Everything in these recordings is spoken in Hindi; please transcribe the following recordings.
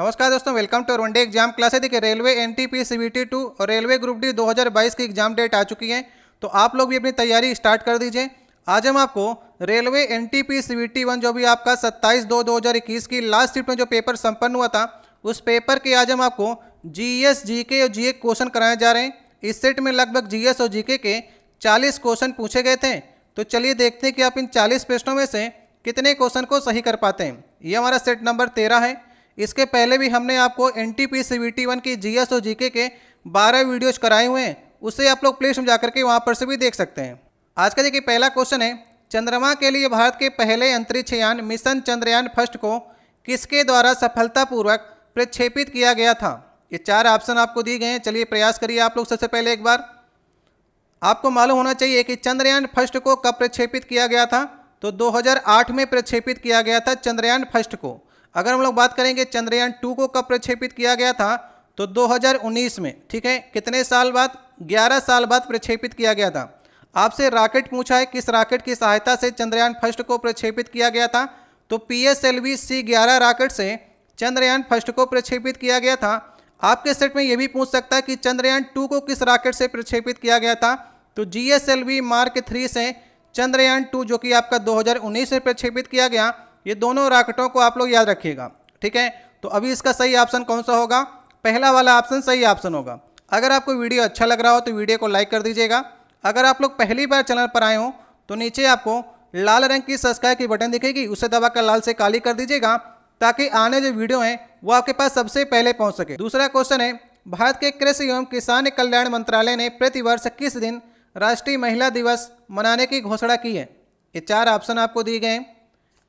नमस्कार दोस्तों welcome to one day exam class है देखिए railway N T P C B T two और रेलवे ग्रुप डी 2022 की एग्जाम डेट आ चुकी है तो आप लोग भी अपनी तैयारी स्टार्ट कर दीजिए आज हम आपको railway N T P C B T one जो भी आपका 27 दो 2021 की लास्ट शिफ्ट में जो पेपर संपन्न हुआ था उस पेपर के आज हम आपको जी एस जी के और जी ए क्वेश्चन कराए जा रहे हैं इस सेट में लगभग जी एस और जी के के चालीस क्वेश्चन पूछे गए थे तो चलिए देखते हैं कि आप इन चालीस प्रश्नों में से कितने क्वेश्चन को सही कर पाते हैं ये हमारा सेट नंबर तेरह है इसके पहले भी हमने आपको N T P C B T one की जी एस और जी के के बारह वीडियोज कराए हुए हैं उसे आप लोग प्लेस में जाकर के वहाँ पर से भी देख सकते हैं आज का देखिए पहला क्वेश्चन है चंद्रमा के लिए भारत के पहले अंतरिक्ष यान मिशन चंद्रयान फर्स्ट को किसके द्वारा सफलतापूर्वक प्रक्षेपित किया गया था ये चार ऑप्शन आपको दिए गए हैं चलिए प्रयास करिए आप लोग सबसे पहले एक बार आपको मालूम होना चाहिए कि चंद्रयान फर्स्ट को कब प्रक्षेपित किया गया था तो 2008 में प्रक्षेपित किया गया था चंद्रयान फर्स्ट को अगर हम लोग बात करेंगे चंद्रयान टू को कब प्रक्षेपित किया गया था तो 2019 में ठीक है कितने साल बाद 11 साल बाद प्रक्षेपित किया गया था आपसे रॉकेट पूछा है किस रॉकेट की सहायता से चंद्रयान फर्स्ट को प्रक्षेपित किया गया था तो P S L V C ग्यारह रॉकेट से चंद्रयान फर्स्ट को प्रक्षेपित किया गया था आपके सेट में यह भी पूछ सकता है कि चंद्रयान टू को किस रॉकेट से प्रक्षेपित किया गया था तो G S L V mark three से चंद्रयान टू जो कि आपका 2019 में प्रक्षेपित किया गया ये दोनों राकेटों को आप लोग याद रखिएगा ठीक है तो अभी इसका सही ऑप्शन कौन सा होगा पहला वाला ऑप्शन सही ऑप्शन होगा अगर आपको वीडियो अच्छा लग रहा हो तो वीडियो को लाइक कर दीजिएगा अगर आप लोग पहली बार चैनल पर आए हो तो नीचे आपको लाल रंग की सब्सक्राइब की बटन दिखेगी उसे दबा कर लाल से काली कर दीजिएगा ताकि आने जो वीडियो हैं वो आपके पास सबसे पहले पहुंच सके दूसरा क्वेश्चन है भारत के कृषि एवं किसान कल्याण मंत्रालय ने प्रतिवर्ष किस दिन राष्ट्रीय महिला दिवस मनाने की घोषणा की है ये चार ऑप्शन आपको दिए गए हैं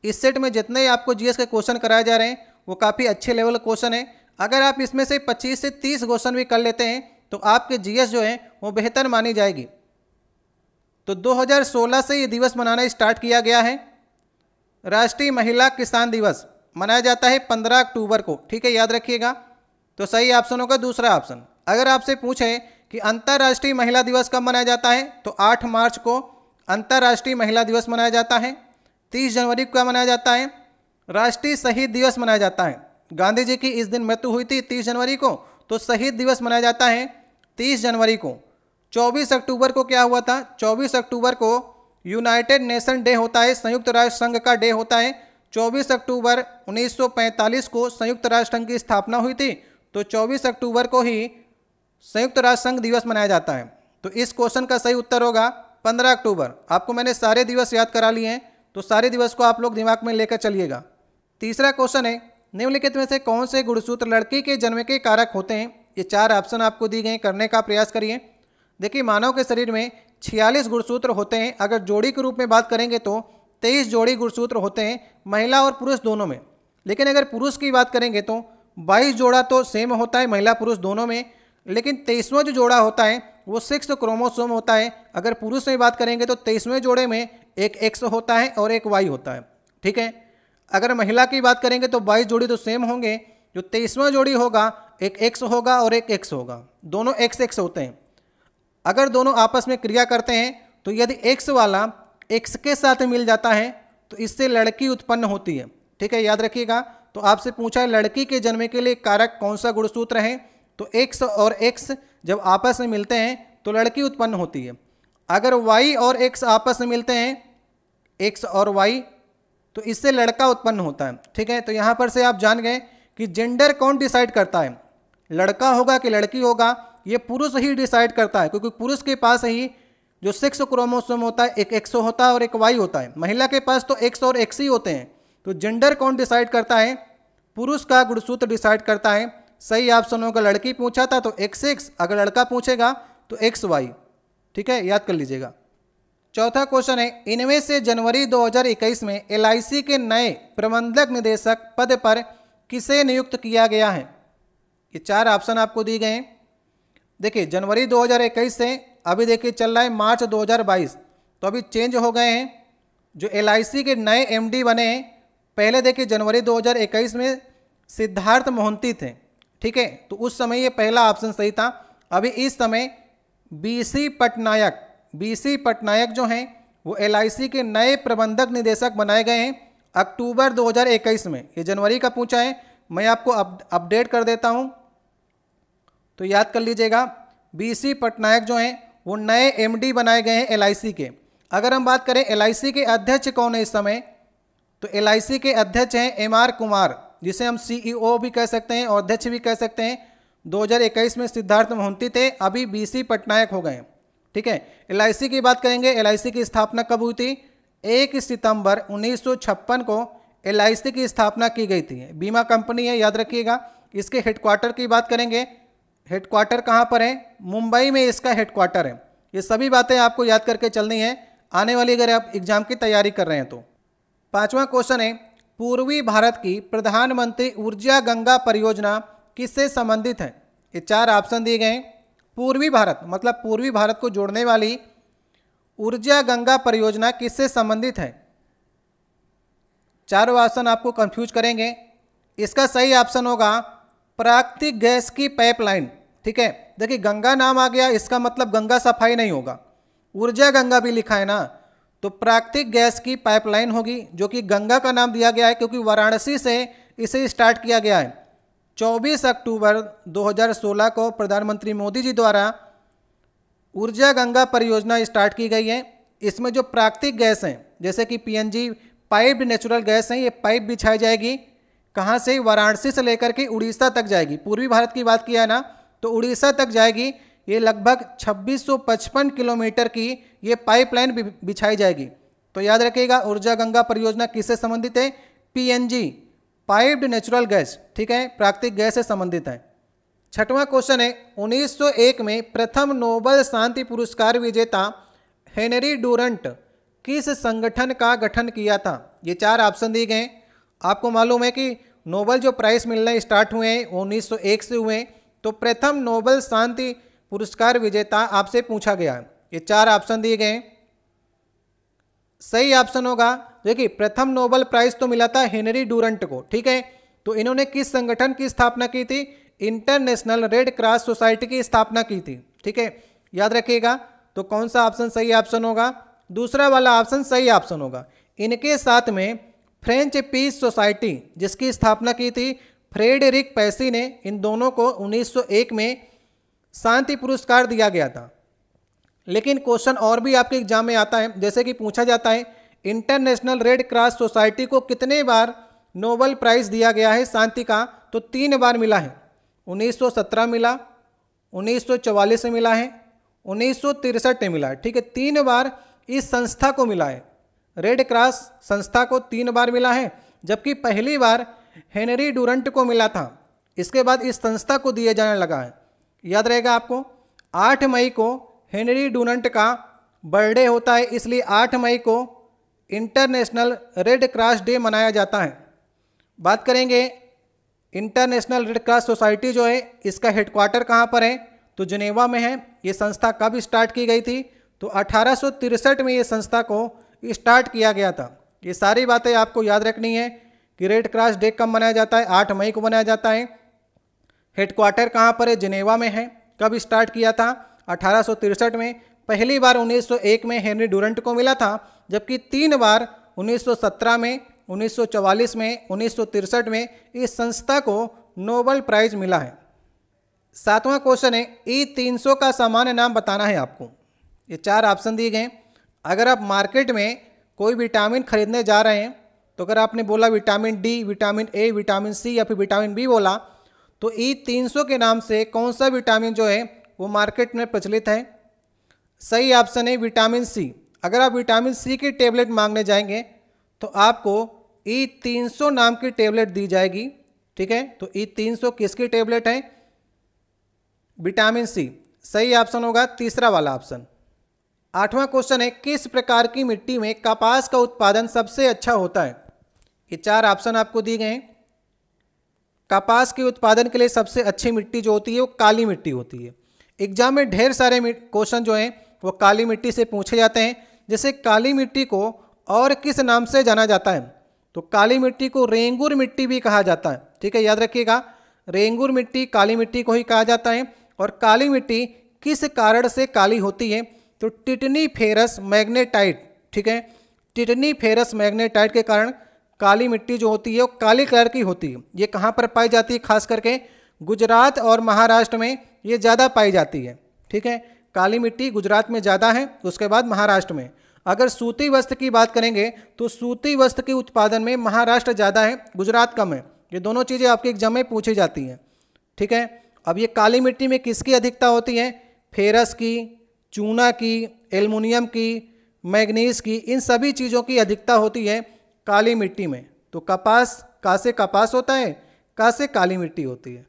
इस सेट में जितने आपको जीएस के क्वेश्चन कराए जा रहे हैं वो काफ़ी अच्छे लेवल क्वेश्चन है अगर आप इसमें से 25 से 30 क्वेश्चन भी कर लेते हैं तो आपके जीएस जो है वो बेहतर मानी जाएगी तो 2016 से ये दिवस मनाना स्टार्ट किया गया है राष्ट्रीय महिला किसान दिवस मनाया जाता है पंद्रह अक्टूबर को ठीक है याद रखिएगा तो सही ऑप्शन होगा दूसरा ऑप्शन अगर आपसे पूछें कि अंतर्राष्ट्रीय महिला दिवस कब मनाया जाता है तो आठ मार्च को अंतर्राष्ट्रीय महिला दिवस मनाया जाता है तीस जनवरी को क्या मनाया जाता है राष्ट्रीय शहीद दिवस मनाया जाता है गांधी जी की इस दिन मृत्यु हुई थी तीस जनवरी को तो शहीद दिवस मनाया जाता है तीस जनवरी को चौबीस अक्टूबर को क्या हुआ था चौबीस अक्टूबर को यूनाइटेड नेशन डे होता है संयुक्त राष्ट्र संघ का डे होता है 24 अक्टूबर 1945 को संयुक्त राष्ट्र संघ की स्थापना हुई थी तो 24 अक्टूबर को ही संयुक्त राष्ट्र संघ दिवस मनाया जाता है तो इस क्वेश्चन का सही उत्तर होगा 15 अक्टूबर आपको मैंने सारे दिवस याद करा लिए हैं तो सारे दिवस को आप लोग दिमाग में लेकर चलिएगा तीसरा क्वेश्चन है निम्नलिखित में से कौन से गुणसूत्र लड़की के जन्म के कारक होते हैं ये चार ऑप्शन आपको दिए गए करने का प्रयास करिए देखिए मानव के शरीर में छियालीस गुणसूत्र होते हैं अगर जोड़ी के रूप में बात करेंगे तो तेईस जोड़ी गुणसूत्र होते हैं महिला और पुरुष दोनों में लेकिन अगर पुरुष की बात करेंगे तो बाईस जोड़ा तो सेम होता है महिला पुरुष दोनों में लेकिन तेईसवें जो जोड़ा होता है वो सिक्स क्रोमोसोम होता है अगर पुरुष में बात करेंगे तो तेईसवें जोड़े में एक एक्स होता है और एक वाई होता है ठीक है अगर महिला की बात करेंगे तो बाईस जोड़ी तो सेम होंगे जो तेईसवां जोड़ी होगा एक एक्स होगा और एक एक्स होगा दोनों एक्स एक्स होते हैं अगर दोनों आपस में क्रिया करते हैं तो यदि एक्स वाला एक्स के साथ मिल जाता है तो इससे लड़की उत्पन्न होती है ठीक है याद रखिएगा तो आपसे पूछा है लड़की के जन्म के लिए कारक कौन सा गुणसूत्र है तो एक्स और एक्स जब आपस में मिलते हैं तो लड़की उत्पन्न होती है अगर वाई और एक्स आपस में मिलते हैं एक्स और वाई तो इससे लड़का उत्पन्न होता है ठीक है तो यहाँ पर से आप जान गए कि जेंडर कौन डिसाइड करता है लड़का होगा कि लड़की होगा ये पुरुष ही डिसाइड करता है क्योंकि पुरुष के पास ही जो सिक्स क्रोमोसोम होता है एक एक्सो होता है और एक वाई होता है महिला के पास तो एक्स और एक्स ही होते हैं तो जेंडर कौन डिसाइड करता है पुरुष का गुणसूत्र डिसाइड करता है सही ऑप्शन होगा लड़की पूछा था तो एक्स एक्स अगर लड़का पूछेगा तो एक्स वाई ठीक है याद कर लीजिएगा चौथा क्वेश्चन है इनमें से जनवरी 2021 में एल के नए प्रबंधक निदेशक पद पर किसे नियुक्त किया गया है ये चार ऑप्शन आपको दिए गए हैं देखिए जनवरी 2021 से अभी देखिए चल रहा है मार्च 2022 तो अभी चेंज हो गए हैं जो एल के नए एम बने हैं पहले देखिए जनवरी 2021 में सिद्धार्थ मोहंती थे ठीक है तो उस समय ये पहला ऑप्शन सही था अभी इस समय बी पटनायक बीसी पटनायक जो हैं वो एलआईसी के नए प्रबंधक निदेशक बनाए गए हैं अक्टूबर 2021 में ये जनवरी का पूछा है मैं आपको अप, अपडेट कर देता हूँ तो याद कर लीजिएगा बीसी पटनायक जो हैं वो नए एम बनाए गए हैं एल के अगर हम बात करें एल के अध्यक्ष कौन है इस समय तो एल के अध्यक्ष हैं एम आर कुमार जिसे हम सीईओ e भी कह सकते हैं और अध्यक्ष भी कह सकते हैं 2021 में सिद्धार्थ मोहंती थे अभी बीसी पटनायक हो गए ठीक है एल की बात करेंगे एल की स्थापना कब हुई थी एक सितंबर 1956 को एल की स्थापना की गई थी बीमा कंपनी है याद रखिएगा इसके हेडक्वार्टर की बात करेंगे हेडक्वार्टर कहाँ पर है मुंबई में इसका हेडक्वार्टर है ये सभी बातें आपको याद करके चलनी है आने वाली अगर आप एग्जाम की तैयारी कर रहे हैं तो पांचवा क्वेश्चन है पूर्वी भारत की प्रधानमंत्री ऊर्जा गंगा परियोजना किससे संबंधित है ये चार ऑप्शन दिए गए हैं पूर्वी भारत मतलब पूर्वी भारत को जोड़ने वाली ऊर्जा गंगा परियोजना किससे संबंधित है चारों ऑप्शन आपको कंफ्यूज करेंगे इसका सही ऑप्शन होगा प्राकृतिक गैस की पाइपलाइन ठीक है देखिए गंगा नाम आ गया इसका मतलब गंगा सफाई नहीं होगा ऊर्जा गंगा भी लिखा है ना तो प्राकृतिक गैस की पाइपलाइन होगी जो कि गंगा का नाम दिया गया है क्योंकि वाराणसी से इसे स्टार्ट किया गया है 24 अक्टूबर 2016 को प्रधानमंत्री मोदी जी द्वारा ऊर्जा गंगा परियोजना स्टार्ट की गई है इसमें जो प्राकृतिक गैस हैं जैसे कि पीएनजी पाइप नेचुरल गैस हैं ये पाइप बिछाई जाएगी कहाँ से वाराणसी से लेकर के उड़ीसा तक जाएगी पूर्वी भारत की बात किया ना तो उड़ीसा तक जाएगी ये लगभग 2655 किलोमीटर की ये पाइपलाइन बिछाई जाएगी तो याद रखिएगा ऊर्जा गंगा परियोजना किससे संबंधित है पीएनजी पाइप्ड नेचुरल गैस ठीक है प्राकृतिक गैस से संबंधित है छठवां क्वेश्चन है 1901 में प्रथम नोबल शांति पुरस्कार विजेता हेनरी डूरंट किस संगठन का गठन किया था ये चार ऑप्शन दिए गए आपको मालूम है कि नोबल जो प्राइस मिलने स्टार्ट हुए हैं 1901 से हुए हैं तो प्रथम नोबल शांति पुरस्कार विजेता आपसे पूछा गया ये चार ऑप्शन दिए गए सही ऑप्शन होगा देखिए प्रथम नोबल प्राइज तो मिला था हेनरी डूरंट को ठीक है तो इन्होंने किस संगठन की स्थापना की थी इंटरनेशनल रेड क्रॉस सोसाइटी की स्थापना की थी ठीक है याद रखिएगा तो कौन सा ऑप्शन सही ऑप्शन होगा दूसरा वाला ऑप्शन सही ऑप्शन होगा इनके साथ में फ्रेंच पीस सोसाइटी जिसकी स्थापना की थी फ्रेडरिक पैसी ने इन दोनों को 1901 में शांति पुरस्कार दिया गया था लेकिन क्वेश्चन और भी आपके एग्जाम में आता है जैसे कि पूछा जाता है इंटरनेशनल रेड क्रॉस सोसाइटी को कितने बार नोबल प्राइज़ दिया गया है शांति का तो तीन बार मिला है 1917 मिला 1944 में मिला है उन्नीस में मिला है ठीक है तीन बार इस संस्था को मिला है रेड क्रॉस संस्था को तीन बार मिला है जबकि पहली बार हेनरी डूरंट को मिला था इसके बाद इस संस्था को दिया जाने लगा है याद रहेगा आपको आठ मई को हेनरी डूरंट का बर्थडे होता है इसलिए आठ मई को इंटरनेशनल रेड क्रॉस डे मनाया जाता है बात करेंगे इंटरनेशनल रेड क्रॉस सोसाइटी जो है इसका हेडक्वार्टर कहाँ पर है तो जिनेवा में है ये संस्था कब स्टार्ट की गई थी तो अठारह में ये संस्था को स्टार्ट किया गया था ये सारी बातें आपको याद रखनी है कि रेड क्रॉस डे कब मनाया जाता है आठ मई को मनाया जाता है हेडक्वार्टर कहाँ पर है जिनेवा में है कब स्टार्ट किया था अठारह में पहली बार 1901 में हेनरी डूरेंट को मिला था जबकि तीन बार 1917 में 1944 में उन्नीस में इस संस्था को नोबल प्राइज मिला है सातवां क्वेश्चन है ई 300 का सामान्य नाम बताना है आपको ये चार ऑप्शन दिए गए अगर आप मार्केट में कोई विटामिन खरीदने जा रहे हैं तो अगर आपने बोला vitamin D vitamin A vitamin C या फिर विटामिन बी बोला तो ई 300 के नाम से कौन सा विटामिन जो है वो मार्केट में प्रचलित है सही ऑप्शन है विटामिन सी अगर आप विटामिन सी की टेबलेट मांगने जाएंगे तो आपको ई e तीन सौ नाम की टेबलेट दी जाएगी ठीक है तो ई e तीन सौ किसकी टेबलेट है विटामिन सी सही ऑप्शन होगा तीसरा वाला ऑप्शन आठवां क्वेश्चन है किस प्रकार की मिट्टी में कपास का उत्पादन सबसे अच्छा होता है ये चार ऑप्शन आपको दिए गए हैं कपास के उत्पादन के लिए सबसे अच्छी मिट्टी जो होती है वो काली मिट्टी होती है एग्जाम में ढेर सारे क्वेश्चन जो हैं वो काली मिट्टी से पूछे जाते हैं जैसे काली मिट्टी को और किस नाम से जाना जाता है तो काली मिट्टी को रेंगुर मिट्टी भी कहा जाता है ठीक है याद रखिएगा रेंगुर मिट्टी काली मिट्टी को ही कहा जाता है और काली मिट्टी किस कारण से काली होती है तो टिटनी फेरस मैग्नेटाइट ठीक है टिटनी फेरस मैग्नेटाइट के कारण काली मिट्टी जो होती है वो काली कलर की होती है ये कहाँ पर पाई जाती है खास करके गुजरात और महाराष्ट्र में ये ज़्यादा पाई जाती है ठीक है काली मिट्टी गुजरात में ज़्यादा है उसके बाद महाराष्ट्र में अगर सूती वस्त्र की बात करेंगे तो सूती वस्त्र के उत्पादन में महाराष्ट्र ज़्यादा है गुजरात कम है ये दोनों चीज़ें आपके एग्जाम में पूछी जाती हैं ठीक है अब ये काली मिट्टी में किसकी अधिकता होती है फेरस की चूना की एल्युमिनियम की मैग्नीज की इन सभी चीज़ों की अधिकता होती है काली मिट्टी में तो कपास का से कपास होता है का से काली मिट्टी होती है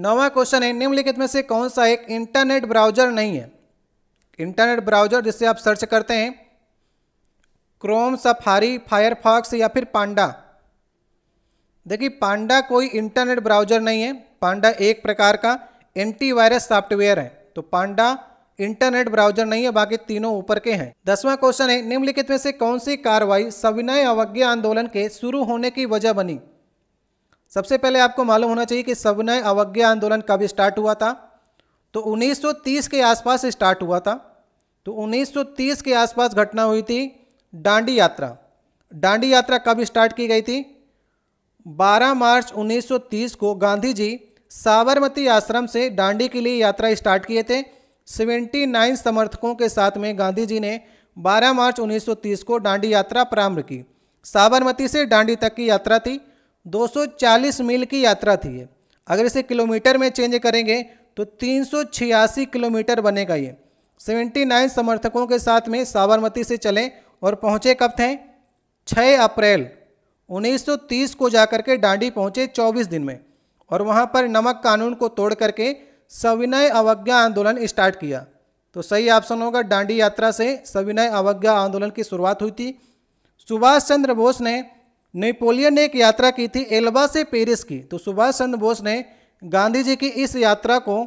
नौवा क्वेश्चन है निम्नलिखित में से कौन सा एक इंटरनेट ब्राउजर नहीं है इंटरनेट ब्राउजर जिससे आप सर्च करते हैं क्रोम सफारी फायरफॉक्स या फिर पांडा देखिए पांडा कोई इंटरनेट ब्राउजर नहीं है पांडा एक प्रकार का एंटीवायरस सॉफ्टवेयर है तो पांडा इंटरनेट ब्राउजर नहीं है बाकी तीनों ऊपर के हैं दसवां क्वेश्चन है निम्नलिखित में से कौन सी कार्रवाई सविनय अवज्ञा आंदोलन के शुरू होने की वजह बनी सबसे पहले आपको मालूम होना चाहिए कि सविनय अवज्ञा आंदोलन कब स्टार्ट हुआ था तो 1930 के आसपास स्टार्ट हुआ था तो 1930 के आसपास घटना हुई थी डांडी यात्रा डांडी यात्रा कब स्टार्ट की गई थी 12 मार्च 1930 को गांधी जी साबरमती आश्रम से डांडी के लिए यात्रा स्टार्ट किए थे 79 समर्थकों के साथ में गांधी जी ने 12 मार्च 1930 को डांडी यात्रा प्रारंभ की साबरमती से डांडी तक की यात्रा थी 240 मील की यात्रा थी ये अगर इसे किलोमीटर में चेंज करेंगे तो तीन किलोमीटर बनेगा ये 79 समर्थकों के साथ में साबरमती से चले और पहुंचे कब थे 6 अप्रैल 1930 को जाकर के डांडी पहुंचे 24 दिन में और वहां पर नमक कानून को तोड़ करके सविनय अवज्ञा आंदोलन स्टार्ट किया तो सही ऑप्शन होगा डांडी यात्रा से सविनय अवज्ञा आंदोलन की शुरुआत हुई थी सुभाष चंद्र बोस ने नेपोलियन ने एक यात्रा की थी एल्बा से पेरिस की तो सुभाष चंद्र बोस ने गांधी जी की इस यात्रा को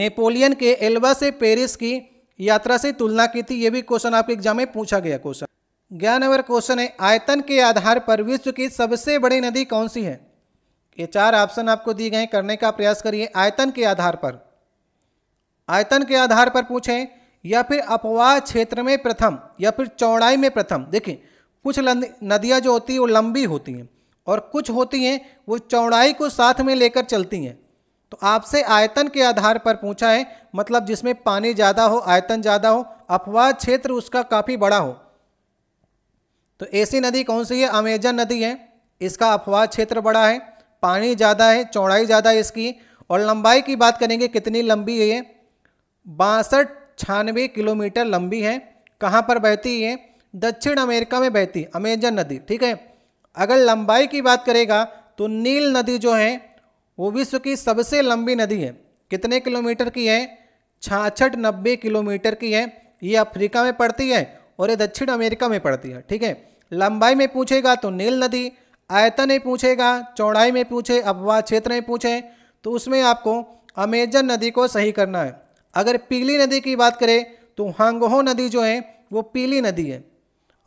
नेपोलियन के एल्बा से पेरिस की यात्रा से तुलना की थी ये भी क्वेश्चन आपके एग्जाम में पूछा गया क्वेश्चन ग्यारह नंबर क्वेश्चन है आयतन के आधार पर विश्व की सबसे बड़ी नदी कौन सी है ये चार ऑप्शन आपको दिए गए करने का प्रयास करिए आयतन के आधार पर आयतन के आधार पर पूछें या फिर अपवाह क्षेत्र में प्रथम या फिर चौड़ाई में प्रथम देखिए कुछ नदियाँ जो होती हैं वो लंबी होती हैं और कुछ होती हैं वो चौड़ाई को साथ में लेकर चलती हैं तो आपसे आयतन के आधार पर पूछा है मतलब जिसमें पानी ज़्यादा हो आयतन ज़्यादा हो अपवाद क्षेत्र उसका काफ़ी बड़ा हो तो ऐसी नदी कौन सी है अमेजन नदी है इसका अपवाद क्षेत्र बड़ा है पानी ज़्यादा है चौड़ाई ज़्यादा है इसकी और लंबाई की बात करेंगे कितनी लंबी है ये बासठ छानवे किलोमीटर लंबी है कहाँ पर बहती है दक्षिण अमेरिका में बहती अमेजन नदी ठीक है अगर लंबाई की बात करेगा तो नील नदी जो है वो विश्व की सबसे लंबी नदी है कितने किलोमीटर की है छाछठ नब्बे किलोमीटर की है ये अफ्रीका में पड़ती है और ये दक्षिण अमेरिका में पड़ती है ठीक है लंबाई में पूछेगा तो नील नदी आयतन में पूछेगा चौड़ाई में पूछे अपवाह क्षेत्र में पूछे तो उसमें आपको अमेजन नदी को सही करना है अगर पीली नदी की बात करें तो हांगहो नदी जो है वो पीली नदी है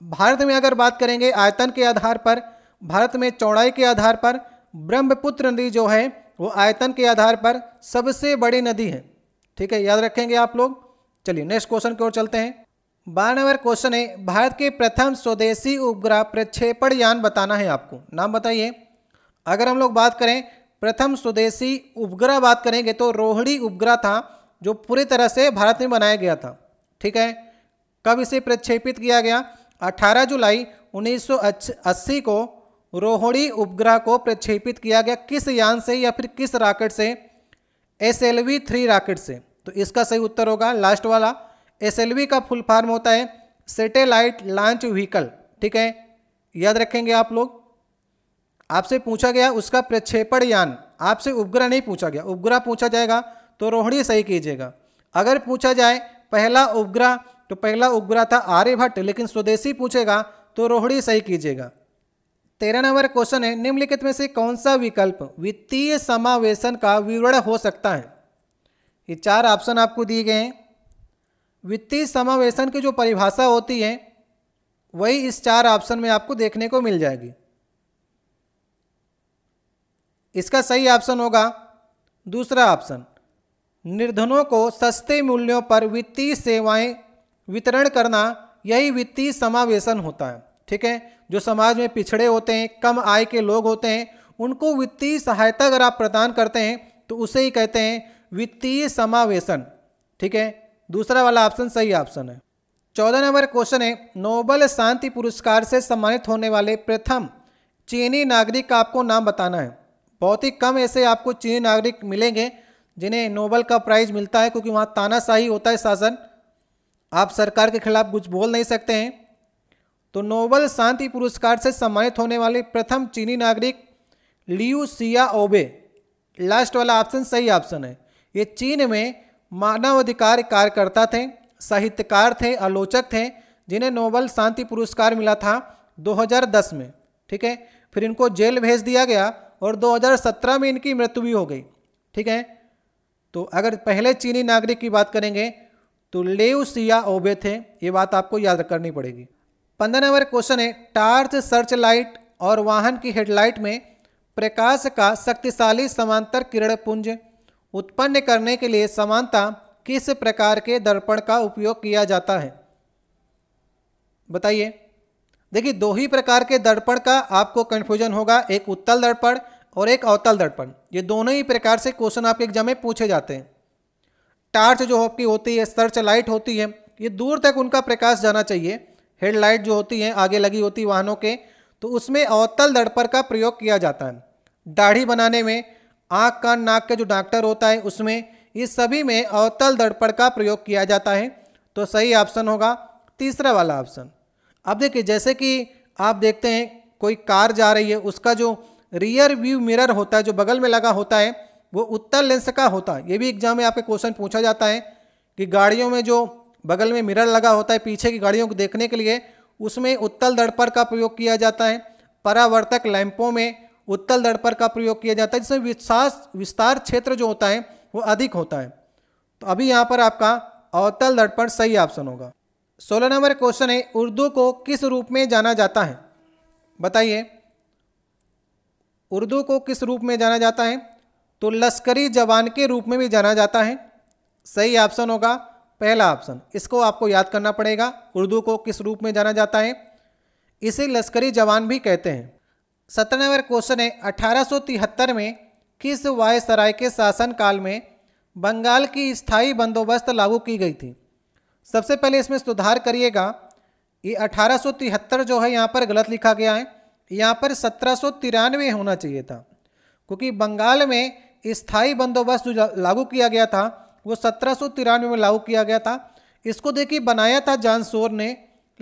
भारत में अगर बात करेंगे आयतन के आधार पर भारत में चौड़ाई के आधार पर ब्रह्मपुत्र नदी जो है वो आयतन के आधार पर सबसे बड़ी नदी है ठीक है याद रखेंगे आप लोग चलिए नेक्स्ट क्वेश्चन की ओर चलते हैं बारह नंबर क्वेश्चन है भारत के प्रथम स्वदेशी उपग्रह प्रक्षेपण यान बताना है आपको नाम बताइए अगर हम लोग बात करें प्रथम स्वदेशी उपग्रह बात करेंगे तो रोहिणी उपग्रह था जो पूरी तरह से भारत में बनाया गया था ठीक है कब इसे प्रक्षेपित किया गया 18 जुलाई 1980 को रोहिणी उपग्रह को प्रक्षेपित किया गया किस यान से या फिर किस राकेट से S L V three rocket से तो इसका सही उत्तर होगा लास्ट वाला एस एल वी का फुल फॉर्म होता है सेटेलाइट लॉन्च व्हीकल ठीक है याद रखेंगे आप लोग आपसे पूछा गया उसका प्रक्षेपण यान आपसे उपग्रह नहीं पूछा गया उपग्रह पूछा जाएगा तो रोहिणी सही कीजिएगा अगर पूछा जाए पहला उपग्रह तो पहला उग्रा था आर्यभट्ट लेकिन स्वदेशी पूछेगा तो रोहड़ी सही कीजिएगा तेरह नंबर क्वेश्चन है निम्नलिखित में से कौन सा विकल्प वित्तीय समावेशन का विवरण हो सकता है ये चार ऑप्शन आपको दिए गए हैं वित्तीय समावेशन की जो परिभाषा होती है वही इस चार ऑप्शन में आपको देखने को मिल जाएगी इसका सही ऑप्शन होगा दूसरा ऑप्शन निर्धनों को सस्ते मूल्यों पर वित्तीय सेवाएं वितरण करना यही वित्तीय समावेशन होता है ठीक है जो समाज में पिछड़े होते हैं कम आय के लोग होते हैं उनको वित्तीय सहायता अगर आप प्रदान करते हैं तो उसे ही कहते हैं वित्तीय समावेशन ठीक है दूसरा वाला ऑप्शन सही ऑप्शन है चौदह नंबर क्वेश्चन है नोबल शांति पुरस्कार से सम्मानित होने वाले प्रथम चीनी नागरिक का आपको नाम बताना है बहुत ही कम ऐसे आपको चीनी नागरिक मिलेंगे जिन्हें नोबल का प्राइज मिलता है क्योंकि वहाँ तानाशाही होता है शासन आप सरकार के खिलाफ कुछ बोल नहीं सकते हैं तो नोबल शांति पुरस्कार से सम्मानित होने वाले प्रथम चीनी नागरिक लियू सिया ओबे लास्ट वाला ऑप्शन सही ऑप्शन है ये चीन में मानवाधिकार कार्यकर्ता थे साहित्यकार थे आलोचक थे जिन्हें नोबल शांति पुरस्कार मिला था 2010 में ठीक है फिर इनको जेल भेज दिया गया और 2017 में इनकी मृत्यु भी हो गई ठीक है तो अगर पहले चीनी नागरिक की बात करेंगे तो या ओबे थे ये बात आपको याद करनी पड़ेगी पंद्रह नंबर क्वेश्चन है टार्च सर्च लाइट और वाहन की हेडलाइट में प्रकाश का शक्तिशाली समांतर किरण पुंज उत्पन्न करने के लिए समानता किस प्रकार के दर्पण का उपयोग किया जाता है बताइए देखिए दो ही प्रकार के दर्पण का आपको कन्फ्यूजन होगा एक उत्तल दर्पण और एक अवतल दर्पण ये दोनों ही प्रकार से क्वेश्चन आपके एग्जाम में पूछे जाते हैं टार्च जो आपकी होती है सर्च लाइट होती है ये दूर तक उनका प्रकाश जाना चाहिए हेडलाइट जो होती है आगे लगी होती वाहनों के तो उसमें अवतल दड़पर का प्रयोग किया जाता है दाढ़ी बनाने में आँख कान नाक के जो डॉक्टर होता है उसमें इस सभी में अवतल दड़पड़ का प्रयोग किया जाता है तो सही ऑप्शन होगा तीसरा वाला ऑप्शन अब देखिए जैसे कि आप देखते हैं कोई कार जा रही है उसका जो रियर व्यू मिरर होता है जो बगल में लगा होता है वो उत्तर लेंस का होता है ये भी एग्जाम में आपके क्वेश्चन पूछा जाता है कि गाड़ियों में जो बगल में मिरर लगा होता है पीछे की गाड़ियों को देखने के लिए उसमें उत्तल दर्पण का प्रयोग किया जाता है परावर्तक लैंपों में उत्तल दर्पण का प्रयोग किया जाता है जिसमें विश्वास विस्तार क्षेत्र जो होता है वो अधिक होता है तो अभी यहाँ पर आपका अवतल दर्पण सही ऑप्शन होगा सोलह नंबर क्वेश्चन है उर्दू को किस रूप में जाना जाता है बताइए उर्दू को किस रूप में जाना जाता है तो लश्करी जवान के रूप में भी जाना जाता है सही ऑप्शन होगा पहला ऑप्शन इसको आपको याद करना पड़ेगा उर्दू को किस रूप में जाना जाता है इसे लश्करी जवान भी कहते हैं सत्रह नंबर क्वेश्चन है अठारह में किस वायसराय के शासनकाल में बंगाल की स्थायी बंदोबस्त लागू की गई थी सबसे पहले इसमें सुधार करिएगा ये अठारह जो है यहाँ पर गलत लिखा गया है यहाँ पर सत्रह होना चाहिए था क्योंकि बंगाल में स्थायी बंदोबस्त जो लागू किया गया था वो सत्रह में लागू किया गया था इसको देखिए बनाया था जानसोर ने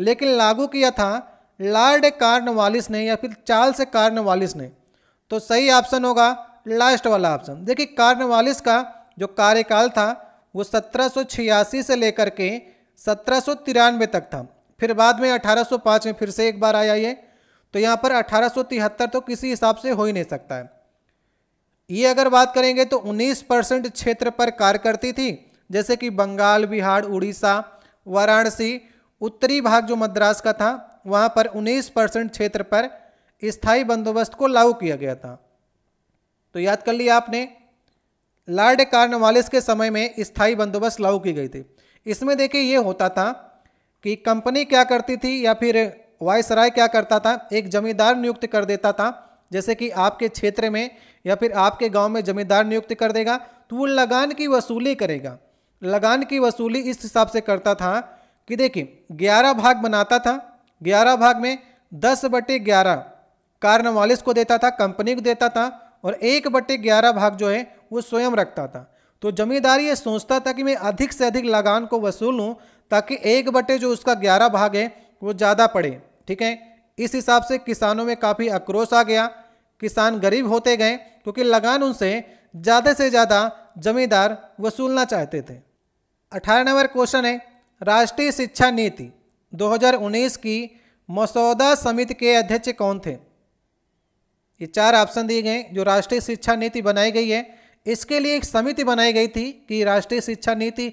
लेकिन लागू किया था लॉर्ड कार्नवालिस ने या फिर चार्ल्स कार्नवालिस ने तो सही ऑप्शन होगा लास्ट वाला ऑप्शन देखिए कार्नवालिस का जो कार्यकाल था वो सत्रह से लेकर के सत्रह तक था फिर बाद में 1805 में फिर से एक बार आया ये तो यहाँ पर अठारह तो किसी हिसाब से हो ही नहीं सकता है ये अगर बात करेंगे तो 19 परसेंट क्षेत्र पर कार्य करती थी जैसे कि बंगाल बिहार उड़ीसा वाराणसी उत्तरी भाग जो मद्रास का था वहाँ पर 19 परसेंट क्षेत्र पर स्थायी बंदोबस्त को लागू किया गया था तो याद कर लिया आपने लार्ड कार्नवालिस के समय में स्थायी बंदोबस्त लागू की गई थी इसमें देखिए ये होता था कि कंपनी क्या करती थी या फिर वायसराय क्या करता था एक जमींदार नियुक्त कर देता था जैसे कि आपके क्षेत्र में या फिर आपके गांव में जमींदार नियुक्त कर देगा तो वो लगान की वसूली करेगा लगान की वसूली इस हिसाब से करता था कि देखिए ग्यारह भाग बनाता था ग्यारह भाग में दस बटे ग्यारह कार्नवालिस को देता था कंपनी को देता था और एक बटे ग्यारह भाग जो है वो स्वयं रखता था तो जमींदार ये सोचता था कि मैं अधिक से अधिक लगान को वसूलूँ ताकि एक बटे जो उसका ग्यारह भाग है वो ज़्यादा पड़े ठीक है इस हिसाब से किसानों में काफ़ी आक्रोश आ गया किसान गरीब होते गए क्योंकि लगान उनसे ज़्यादा से ज़्यादा जमींदार वसूलना चाहते थे अठारह नंबर क्वेश्चन है राष्ट्रीय शिक्षा नीति 2019 की मसौदा समिति के अध्यक्ष कौन थे ये चार ऑप्शन दिए गए जो राष्ट्रीय शिक्षा नीति बनाई गई है इसके लिए एक समिति बनाई गई थी कि राष्ट्रीय शिक्षा नीति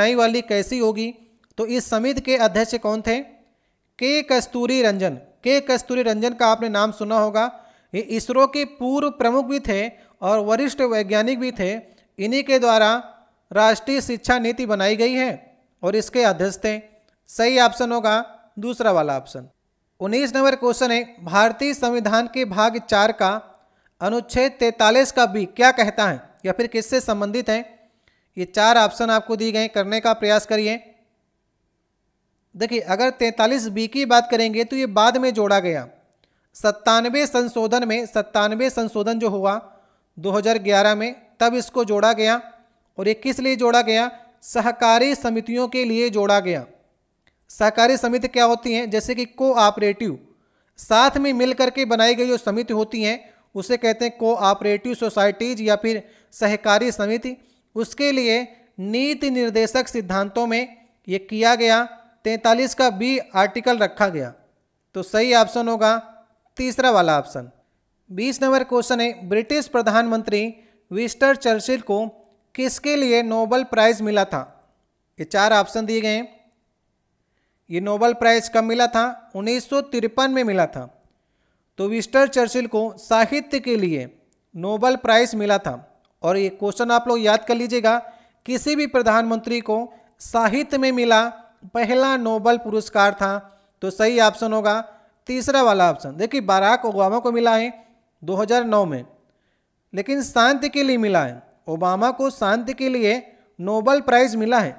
नई वाली कैसी होगी तो इस समिति के अध्यक्ष कौन थे के कस्तूरी रंजन के कस्तूरी रंजन का आपने नाम सुना होगा ये इसरो के पूर्व प्रमुख भी थे और वरिष्ठ वैज्ञानिक भी थे इन्हीं के द्वारा राष्ट्रीय शिक्षा नीति बनाई गई है और इसके अध्यक्ष थे सही ऑप्शन होगा दूसरा वाला ऑप्शन उन्नीस नंबर क्वेश्चन है भारतीय संविधान के भाग चार का अनुच्छेद तैतालीस का बी क्या कहता है या फिर किससे संबंधित है ये चार ऑप्शन आपको दिए गए करने का प्रयास करिए देखिए अगर तैंतालीस बी की बात करेंगे तो ये बाद में जोड़ा गया सत्तानवे संशोधन में सत्तानवे संशोधन जो हुआ 2011 में तब इसको जोड़ा गया और ये किस लिए जोड़ा गया सहकारी समितियों के लिए जोड़ा गया सहकारी समिति क्या होती हैं जैसे कि कोऑपरेटिव साथ में मिलकर के बनाई गई जो समिति होती हैं उसे कहते हैं कोऑपरेटिव सोसाइटीज या फिर सहकारी समिति उसके लिए नीति निर्देशक सिद्धांतों में ये किया गया तैंतालीस का बी आर्टिकल रखा गया तो सही ऑप्शन होगा तीसरा वाला ऑप्शन बीस नंबर क्वेश्चन है ब्रिटिश प्रधानमंत्री विस्टर चर्चिल को किसके लिए नोबल प्राइज़ मिला था ये चार ऑप्शन दिए गए हैं ये नोबल प्राइज़ कब मिला था उन्नीस में मिला था तो विस्टर चर्चिल को साहित्य के लिए नोबल प्राइज़ मिला था और ये क्वेश्चन आप लोग याद कर लीजिएगा किसी भी प्रधानमंत्री को साहित्य में मिला पहला नोबल पुरस्कार था तो सही ऑप्शन होगा तीसरा वाला ऑप्शन देखिए बाराक ओबामा को मिला है 2009 में लेकिन शांति के लिए मिला है ओबामा को शांति के लिए नोबल प्राइज़ मिला है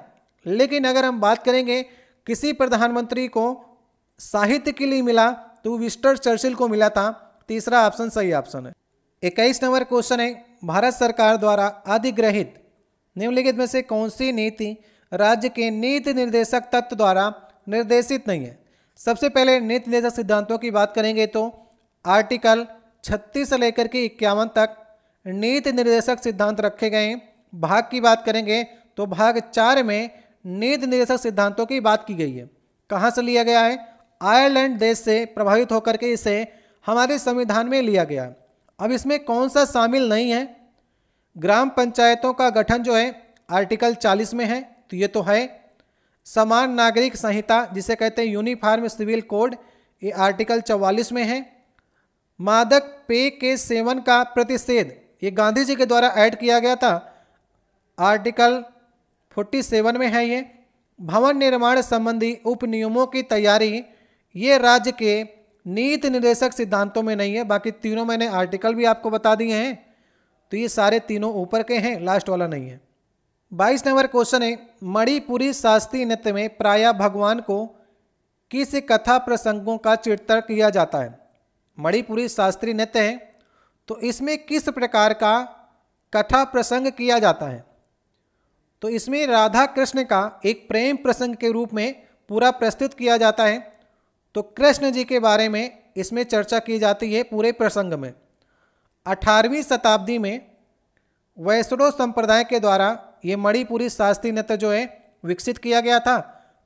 लेकिन अगर हम बात करेंगे किसी प्रधानमंत्री को साहित्य के लिए मिला तो विस्टर चर्चिल को मिला था तीसरा ऑप्शन सही ऑप्शन है इक्कीस नंबर क्वेश्चन है भारत सरकार द्वारा अधिग्रहित निम्नलिखित में से कौन सी नीति राज्य के नीति निर्देशक तत्व द्वारा निर्देशित नहीं है सबसे पहले नित निर्देशक सिद्धांतों की बात करेंगे तो आर्टिकल 36 से लेकर के इक्यावन तक नीति निर्देशक सिद्धांत रखे गए हैं भाग की बात करेंगे तो भाग चार में नीति निर्देशक सिद्धांतों की बात की गई है कहाँ से लिया गया है आयरलैंड देश से प्रभावित होकर के इसे हमारे संविधान में लिया गया अब इसमें कौन सा शामिल नहीं है ग्राम पंचायतों का गठन जो है आर्टिकल 40 में है तो ये तो है समान नागरिक संहिता जिसे कहते हैं यूनिफॉर्म सिविल कोड ये आर्टिकल 44 में है मादक पेय के सेवन का प्रतिषेध ये गांधी जी के द्वारा ऐड किया गया था आर्टिकल 47 में है ये भवन निर्माण संबंधी उप नियमों की तैयारी ये राज्य के नीति निर्देशक सिद्धांतों में नहीं है बाकी तीनों मैंने आर्टिकल भी आपको बता दिए हैं तो ये सारे तीनों ऊपर के हैं लास्ट वाला नहीं है बाईस नंबर क्वेश्चन है मणिपुरी शास्त्रीय नृत्य में प्रायः भगवान को किस कथा प्रसंगों का चिड़तर किया जाता है मणिपुरी शास्त्रीय नृत्य है तो इसमें किस प्रकार का कथा प्रसंग किया जाता है तो इसमें राधा कृष्ण का एक प्रेम प्रसंग के रूप में पूरा प्रस्तुत किया जाता है तो कृष्ण जी के बारे में इसमें चर्चा की जाती है पूरे प्रसंग में अठारहवीं शताब्दी में वैष्णव संप्रदाय के द्वारा ये मणिपुरी शास्त्रीय नृत्य जो है विकसित किया गया था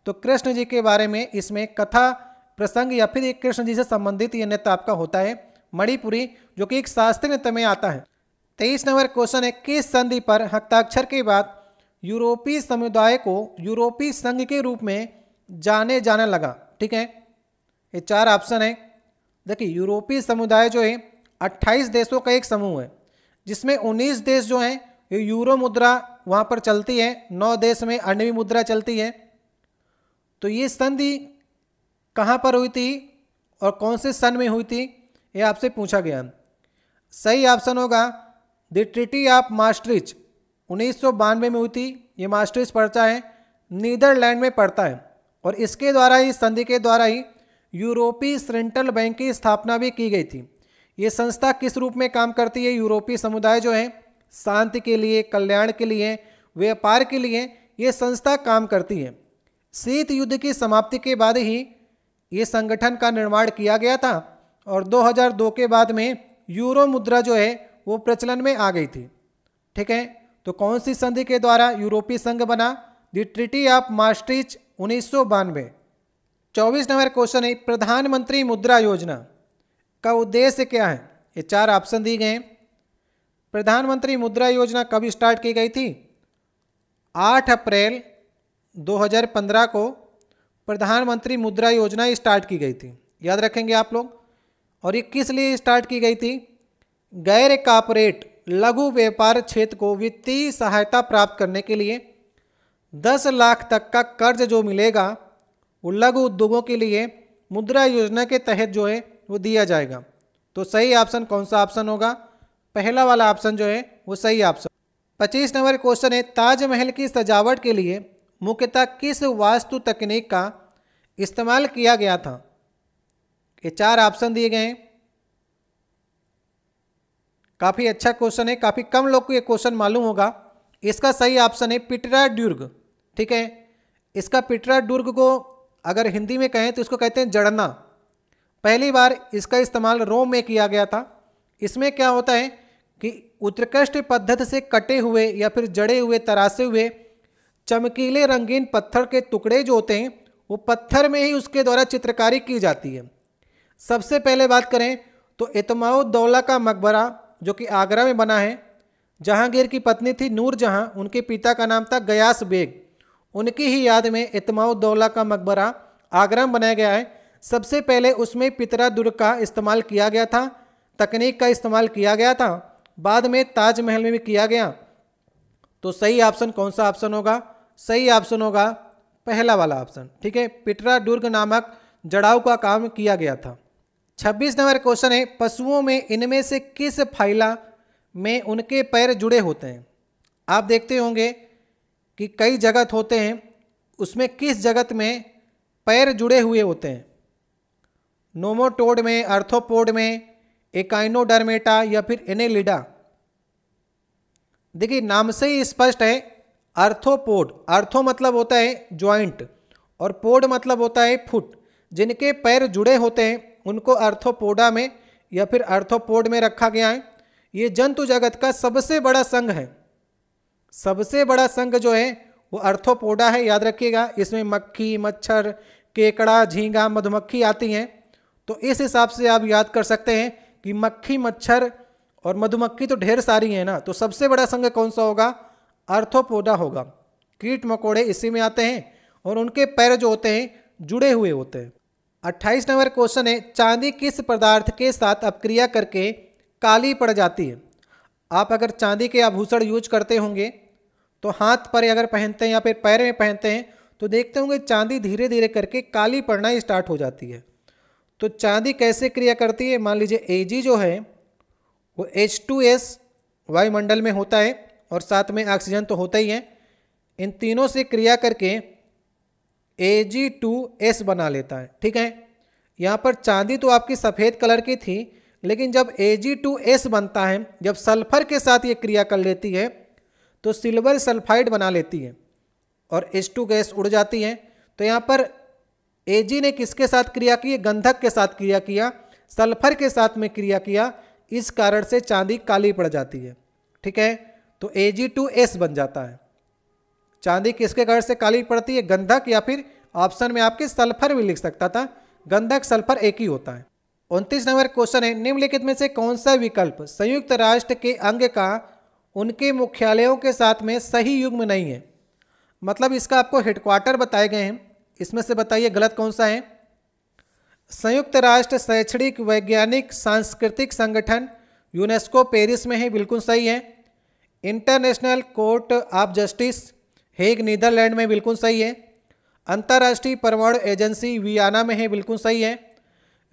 तो कृष्ण जी के बारे में इसमें कथा प्रसंग या फिर एक कृष्ण जी से संबंधित ये नृत्य आपका होता है मणिपुरी जो कि एक शास्त्रीय नृत्य में आता है तेईस नंबर क्वेश्चन है किस संधि पर हस्ताक्षर के बाद यूरोपीय समुदाय को यूरोपीय संघ के रूप में जाने जाने लगा ठीक है ये चार ऑप्शन है देखिए यूरोपीय समुदाय जो है 28 देशों का एक समूह है जिसमें 19 देश जो हैं ये यूरो मुद्रा वहाँ पर चलती है नौ देश में अण्डवी मुद्रा चलती है तो ये संधि कहाँ पर हुई थी और कौन से सन में हुई थी ये आपसे पूछा गया सही ऑप्शन होगा द ट्रिटी ऑफ मास्ट्रिच उन्नीस में हुई थी ये मास्ट्रिच पढ़ता है नीदरलैंड में पढ़ता है और इसके द्वारा ही संधि के द्वारा ही यूरोपीय सेंट्रल बैंक की स्थापना भी की गई थी ये संस्था किस रूप में काम करती है यूरोपीय समुदाय जो है शांति के लिए कल्याण के लिए व्यापार के लिए ये संस्था काम करती है शीत युद्ध की समाप्ति के बाद ही ये संगठन का निर्माण किया गया था और 2002 के बाद में यूरो मुद्रा जो है वो प्रचलन में आ गई थी ठीक है तो कौन सी संधि के द्वारा यूरोपीय संघ बना द ट्रिटी ऑफ मास्ट्रिच उन्नीस सौ बानवे चौबीस नंबर क्वेश्चन है प्रधानमंत्री मुद्रा योजना का उद्देश्य क्या है ये चार ऑप्शन दिए गए हैं प्रधानमंत्री मुद्रा योजना कब स्टार्ट की गई थी 8 अप्रैल 2015 को प्रधानमंत्री मुद्रा योजना स्टार्ट की गई थी याद रखेंगे आप लोग और ये किस लिए स्टार्ट की गई थी गैर कॉपोरेट लघु व्यापार क्षेत्र को वित्तीय सहायता प्राप्त करने के लिए 10 लाख तक का कर्ज जो मिलेगा वो लघु उद्योगों के लिए मुद्रा योजना के तहत जो है वो दिया जाएगा तो सही ऑप्शन कौन सा ऑप्शन होगा पहला वाला ऑप्शन जो है वो सही ऑप्शन पच्चीस नंबर क्वेश्चन है ताजमहल की सजावट के लिए मुख्यतः किस वास्तु तकनीक का इस्तेमाल किया गया था ये चार ऑप्शन दिए गए हैं काफ़ी अच्छा क्वेश्चन है काफ़ी कम लोग को ये क्वेश्चन मालूम होगा इसका सही ऑप्शन है पिटरा दुर्ग ठीक है इसका पिटरा दुर्ग को अगर हिंदी में कहें तो इसको कहते हैं जड़ना पहली बार इसका इस्तेमाल रोम में किया गया था इसमें क्या होता है कि उत्कृष्ट पद्धति से कटे हुए या फिर जड़े हुए तरासे हुए चमकीले रंगीन पत्थर के टुकड़े जो होते हैं वो पत्थर में ही उसके द्वारा चित्रकारी की जाती है सबसे पहले बात करें तो इतमाउद्दौला का मकबरा जो कि आगरा में बना है जहांगीर की पत्नी थी जहां उनके पिता का नाम था गयास बेग उनकी ही याद में इतमाउद्दौला का मकबरा आगरा में बनाया गया है सबसे पहले उसमें पितरा दुर्ग का इस्तेमाल किया गया था तकनीक का इस्तेमाल किया गया था बाद में ताजमहल में भी किया गया तो सही ऑप्शन कौन सा ऑप्शन होगा सही ऑप्शन होगा पहला वाला ऑप्शन ठीक है पिटरा दुर्ग नामक जड़ाव का काम किया गया था 26 नंबर क्वेश्चन है पशुओं में इनमें से किस फाइला में उनके पैर जुड़े होते हैं आप देखते होंगे कि कई जगत होते हैं उसमें किस जगत में पैर जुड़े हुए होते हैं नोमोटोड में अर्थोपोड में एकाइनोडर्मेटा या फिर एनेलिडा देखिए नाम से ही स्पष्ट है अर्थोपोड अर्थो मतलब होता है ज्वाइंट और पोड मतलब होता है फुट जिनके पैर जुड़े होते हैं उनको अर्थोपोडा में या फिर अर्थोपोड में रखा गया है ये जंतु जगत का सबसे बड़ा संघ है सबसे बड़ा संघ जो है वो अर्थोपोडा है याद रखिएगा इसमें मक्खी मच्छर केकड़ा झींगा मधुमक्खी आती हैं तो इस हिसाब से आप याद कर सकते हैं कि मक्खी मच्छर और मधुमक्खी तो ढेर सारी है ना तो सबसे बड़ा संघ कौन सा होगा अर्थोपोडा होगा कीट मकोड़े इसी में आते हैं और उनके पैर जो होते हैं जुड़े हुए होते हैं अट्ठाईस नंबर क्वेश्चन है चांदी किस पदार्थ के साथ अपक्रिया करके काली पड़ जाती है आप अगर चांदी के आभूषण यूज करते होंगे तो हाथ पर अगर पहनते हैं या फिर पैर में पहनते हैं तो देखते होंगे चांदी धीरे धीरे करके काली पड़ना स्टार्ट हो जाती है तो चांदी कैसे क्रिया करती है मान लीजिए एजी जो है वो एच टू एस वायुमंडल में होता है और साथ में ऑक्सीजन तो होता ही है इन तीनों से क्रिया करके एस बना लेता है ठीक है यहाँ पर चांदी तो आपकी सफ़ेद कलर की थी लेकिन जब एस बनता है जब सल्फर के साथ ये क्रिया कर लेती है तो सिल्वर सल्फाइड बना लेती है और H2 गैस उड़ जाती है तो यहाँ पर एजी ने किसके साथ क्रिया की गंधक के साथ क्रिया किया सल्फर के साथ में क्रिया किया इस कारण से चांदी काली पड़ जाती है ठीक है तो एस बन जाता है चांदी किसके कारण से काली पड़ती है गंधक या फिर ऑप्शन में आपके सल्फर भी लिख सकता था गंधक सल्फर एक ही होता है उनतीस नंबर क्वेश्चन है निम्नलिखित में से कौन सा विकल्प संयुक्त राष्ट्र के अंग का उनके मुख्यालयों के साथ में सही युग्म नहीं है मतलब इसका आपको हेडक्वार्टर बताए गए हैं इसमें से बताइए गलत कौन सा है संयुक्त राष्ट्र शैक्षणिक वैज्ञानिक सांस्कृतिक संगठन यूनेस्को पेरिस में है बिल्कुल सही है international court of justice Hague Netherland में बिल्कुल सही है अंतर्राष्ट्रीय परमाणु एजेंसी वियाना में है बिल्कुल सही है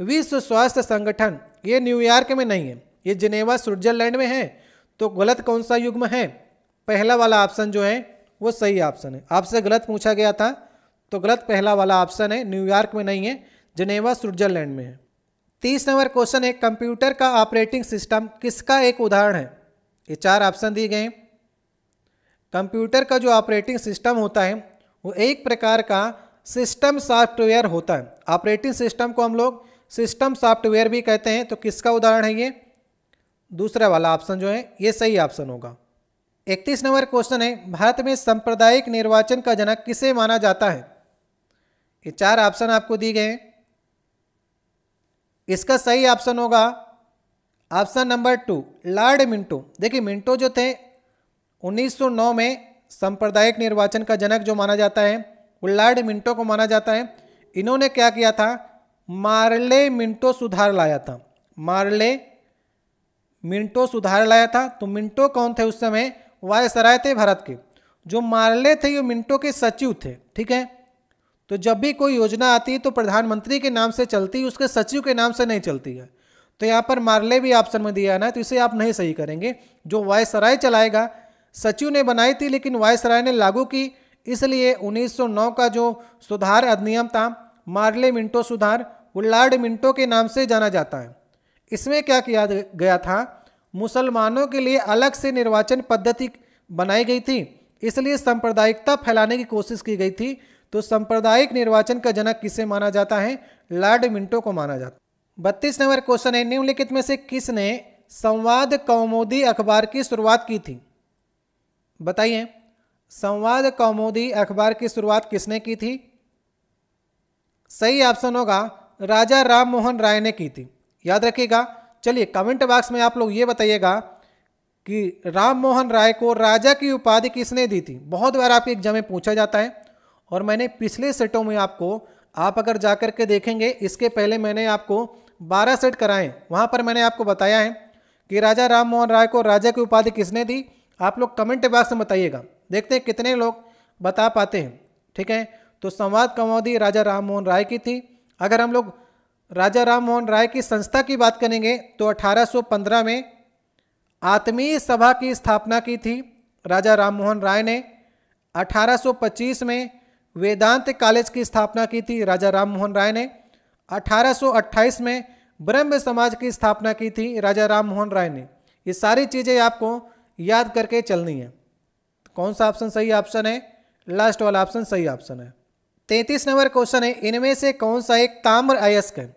विश्व स्वास्थ्य संगठन ये न्यूयॉर्क में नहीं है ये जिनेवा स्विट्जरलैंड में है तो गलत कौन सा युग्म है पहला वाला ऑप्शन जो है वो सही ऑप्शन है आपसे गलत पूछा गया था तो गलत पहला वाला ऑप्शन है न्यूयॉर्क में नहीं है जनेवा स्विट्जरलैंड में है तीस नंबर क्वेश्चन है कंप्यूटर का ऑपरेटिंग सिस्टम किसका एक उदाहरण है ये चार ऑप्शन दिए गए हैं कंप्यूटर का जो ऑपरेटिंग सिस्टम होता है वो एक प्रकार का सिस्टम सॉफ्टवेयर होता है ऑपरेटिंग सिस्टम को हम लोग सिस्टम सॉफ्टवेयर भी कहते हैं तो किसका उदाहरण है ये दूसरा वाला ऑप्शन जो है ये सही ऑप्शन होगा इकतीस नंबर क्वेश्चन है भारत में सांप्रदायिक निर्वाचन का जनक किसे माना जाता है ये चार ऑप्शन आपको दिए गए हैं इसका सही ऑप्शन होगा option number two lord Minto देखिए मिंटो जो थे 1909 में सांप्रदायिक निर्वाचन का जनक जो माना जाता है वो लॉर्ड मिंटो को माना जाता है इन्होंने क्या किया था मार्ले मिंटो सुधार लाया था मार्ले मिंटो सुधार लाया था तो मिंटो कौन थे उस समय वायसराय थे भारत के जो मार्ले थे ये मिंटो के सचिव थे ठीक है तो जब भी कोई योजना आती है तो प्रधानमंत्री के नाम से चलती है उसके सचिव के नाम से नहीं चलती है तो यहाँ पर मार्ले भी ऑप्शन में दिया ना तो इसे आप नहीं सही करेंगे जो वायसराय चलाएगा सचिव ने बनाई थी लेकिन वायसराय ने लागू की इसलिए 1909 का जो सुधार अधिनियम था मार्ले मिंटो सुधार वो लार्ड मिंटो के नाम से जाना जाता है इसमें क्या किया गया था मुसलमानों के लिए अलग से निर्वाचन पद्धति बनाई गई थी इसलिए सांप्रदायिकता फैलाने की कोशिश की गई थी तो सांप्रदायिक निर्वाचन का जनक किसे माना जाता है लॉर्ड मिंटो को माना जाता है बत्तीस नंबर क्वेश्चन है निम्नलिखित में से किसने संवाद कौमोदी अखबार की शुरुआत की थी बताइए संवाद कौमोदी अखबार की शुरुआत किसने की थी सही ऑप्शन होगा राजा राम मोहन राय ने की थी याद रखिएगा चलिए कमेंट बॉक्स में आप लोग ये बताइएगा कि राम मोहन राय को राजा की उपाधि किसने दी थी बहुत बार आपके एग्जाम में पूछा जाता है और मैंने पिछले सेटों में आपको आप अगर जा कर के देखेंगे इसके पहले मैंने आपको 12 सेट कराएं वहाँ पर मैंने आपको बताया है कि राजा राम मोहन राय को राजा की उपाधि किसने दी आप लोग कमेंट बॉक्स में बताइएगा देखते हैं कितने लोग बता पाते हैं ठीक है तो संवाद कमोदी राजा राम मोहन राय की थी अगर हम लोग राजा राम मोहन राय की संस्था की बात करेंगे तो 1815 में आत्मीय सभा की स्थापना की थी राजा राम मोहन राय ने 1825 में वेदांत कॉलेज की स्थापना की थी राजा राम मोहन राय ने 1828 में ब्रह्म समाज की स्थापना की थी राजा राम मोहन राय ने ये सारी चीज़ें आपको याद करके चलनी है कौन सा ऑप्शन सही ऑप्शन है लास्ट वाला ऑप्शन सही ऑप्शन है तैंतीस नंबर क्वेश्चन है इनमें से कौन सा एक ताम्र अयस्क है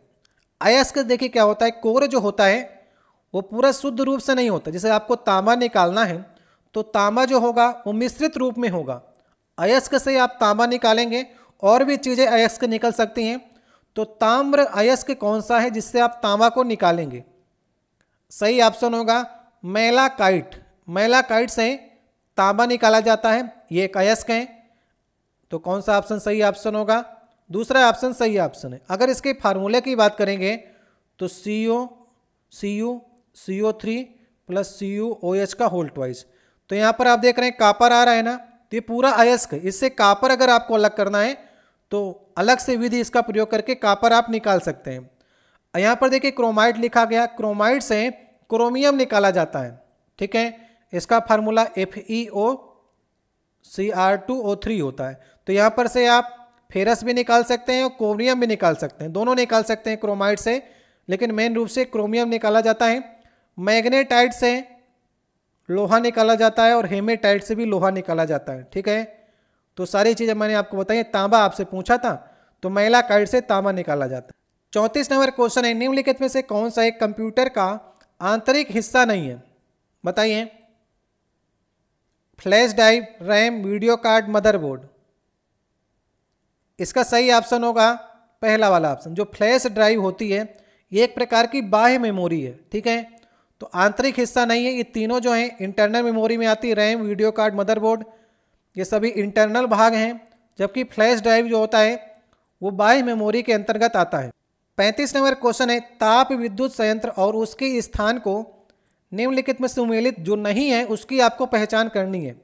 अयस्क देखिए क्या होता है कोर जो होता है वो पूरा शुद्ध रूप से नहीं होता जैसे आपको तांबा निकालना है तो तांबा जो होगा वो मिश्रित रूप में होगा अयस्क से आप तांबा निकालेंगे और भी चीज़ें अयस्क निकल सकती हैं तो ताम्र अयस्क कौन सा है जिससे आप तांबा को निकालेंगे सही ऑप्शन होगा मैला काइट मैला काइट से तांबा निकाला जाता है ये एक अयस्क है तो कौन सा ऑप्शन सही ऑप्शन होगा दूसरा ऑप्शन सही ऑप्शन है अगर इसके फार्मूले की बात करेंगे तो C O C U C O three plus C U O H का होल्ड वाइज तो यहाँ पर आप देख रहे हैं कापर आ रहा है ना तो ये पूरा अयस्क इससे कापर अगर आपको अलग करना है तो अलग से विधि इसका प्रयोग करके कापर आप निकाल सकते हैं यहाँ पर देखिए क्रोमाइट लिखा गया क्रोमाइट से क्रोमियम निकाला जाता है ठीक है इसका formula F E O C R two O three होता है तो यहाँ पर से आप फेरस भी निकाल सकते हैं और क्रोमियम भी निकाल सकते हैं दोनों निकाल सकते हैं क्रोमाइट से लेकिन मेन रूप से क्रोमियम निकाला जाता है मैग्नेटाइट से लोहा निकाला जाता है और हेमेटाइट से भी लोहा निकाला जाता है ठीक है तो सारी चीज़ें मैंने आपको बताई तांबा आपसे पूछा था तो महिला काइट से तांबा निकाला जाता है चौंतीस नंबर क्वेश्चन है निम्नलिखित में से कौन सा एक कंप्यूटर का आंतरिक हिस्सा नहीं है बताइए flash drive RAM video card motherboard इसका सही ऑप्शन होगा पहला वाला ऑप्शन जो फ्लैश ड्राइव होती है ये एक प्रकार की बाह्य मेमोरी है ठीक है तो आंतरिक हिस्सा नहीं है ये तीनों जो हैं इंटरनल मेमोरी में आती रैम वीडियो कार्ड मदरबोर्ड ये सभी इंटरनल भाग हैं जबकि फ्लैश ड्राइव जो होता है वो बाह्य मेमोरी के अंतर्गत आता है पैंतीस नंबर क्वेश्चन है ताप विद्युत संयंत्र और उसके स्थान को निम्नलिखित में सुमेलित जो नहीं है उसकी आपको पहचान करनी है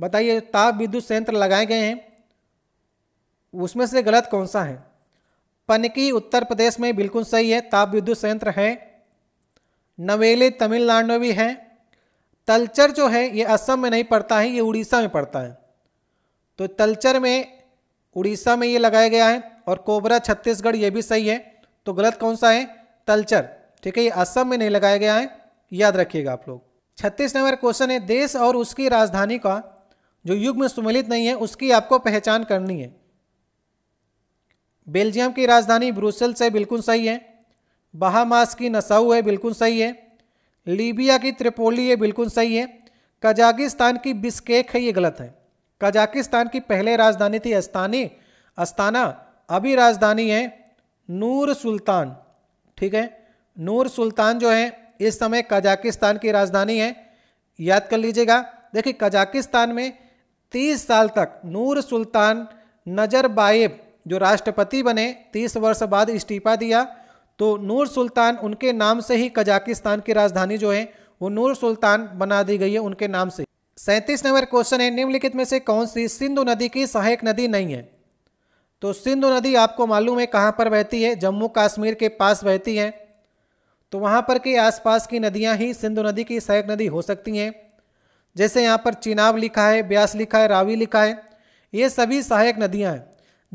बताइए ताप विद्युत संयंत्र लगाए गए हैं उसमें से गलत कौन सा है पनकी उत्तर प्रदेश में बिल्कुल सही है ताप विद्युत संयंत्र है नवेले तमिलनाडु में भी है तलचर जो है ये असम में नहीं पड़ता है ये उड़ीसा में पड़ता है तो तलचर में उड़ीसा में ये लगाया गया है और कोबरा छत्तीसगढ़ ये भी सही है तो गलत कौन सा है तलचर ठीक है ये असम में नहीं लगाया गया है याद रखिएगा आप लोग छत्तीस नंबर क्वेश्चन है देश और उसकी राजधानी का जो युग में सुमिलित नहीं है उसकी आपको पहचान करनी है बेल्जियम की राजधानी ब्रूसल से बिल्कुल सही है बहामास की नसाऊ है बिल्कुल सही है लीबिया की त्रिपोली है बिल्कुल सही है कजाकिस्तान की बिस्केक है ये गलत है कजाकिस्तान की पहले राजधानी थी अस्तानी अस्ताना अभी राजधानी है नूर सुल्तान ठीक है नूर सुल्तान जो है इस समय कजाकिस्तान की राजधानी है याद कर लीजिएगा देखिए कजाकिस्तान में तीस साल तक नूर सुल्तान नजरबायब जो राष्ट्रपति बने तीस वर्ष बाद इस्तीफा दिया तो नूर सुल्तान उनके नाम से ही कजाकिस्तान की राजधानी जो है वो नूर सुल्तान बना दी गई है उनके नाम से सैंतीस नंबर क्वेश्चन है निम्नलिखित में से कौन सी सिंधु नदी की सहायक नदी नहीं है तो सिंधु नदी आपको मालूम है कहाँ पर बहती है जम्मू कश्मीर के पास बहती है तो वहाँ पर के आसपास की नदियाँ ही सिंधु नदी की सहायक नदी हो सकती हैं जैसे यहाँ पर चिनाब लिखा है ब्यास लिखा है रावी लिखा है ये सभी सहायक नदियाँ हैं